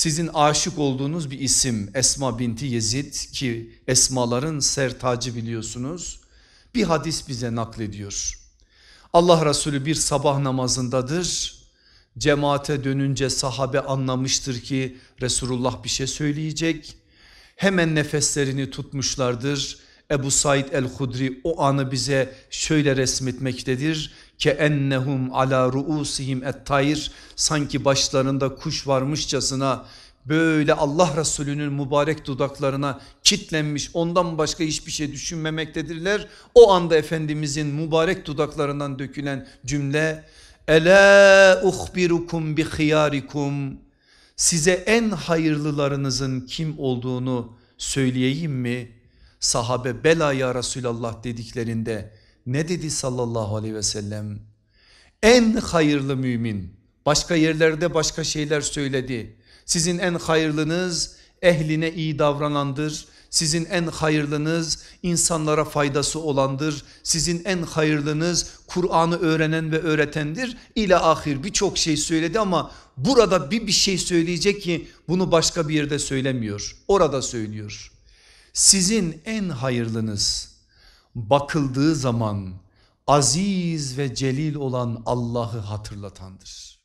sizin aşık olduğunuz bir isim Esma binti Yezid ki esmaların sertacı biliyorsunuz. Bir hadis bize naklediyor. Allah Resulü bir sabah namazındadır. Cemaate dönünce sahabe anlamıştır ki Resulullah bir şey söyleyecek. Hemen nefeslerini tutmuşlardır. Ebu Said el-Hudri o anı bize şöyle resmetmektedir ke ennehum ala ruusihim ettayr sanki başlarında kuş varmışçasına böyle Allah Resulü'nün mübarek dudaklarına kitlenmiş ondan başka hiçbir şey düşünmemektedirler. O anda Efendimizin mübarek dudaklarından dökülen cümle Ela uhbirukum bi khiyarikum size en hayırlılarınızın kim olduğunu söyleyeyim mi? Sahabe bela ya Resulallah dediklerinde ne dedi sallallahu aleyhi ve sellem? En hayırlı mümin başka yerlerde başka şeyler söyledi. Sizin en hayırlınız ehline iyi davranandır. Sizin en hayırlınız insanlara faydası olandır. Sizin en hayırlınız Kur'an'ı öğrenen ve öğretendir. İle ahir birçok şey söyledi ama burada bir bir şey söyleyecek ki bunu başka bir yerde söylemiyor. Orada söylüyor. Sizin en hayırlınız bakıldığı zaman aziz ve celil olan Allah'ı hatırlatandır.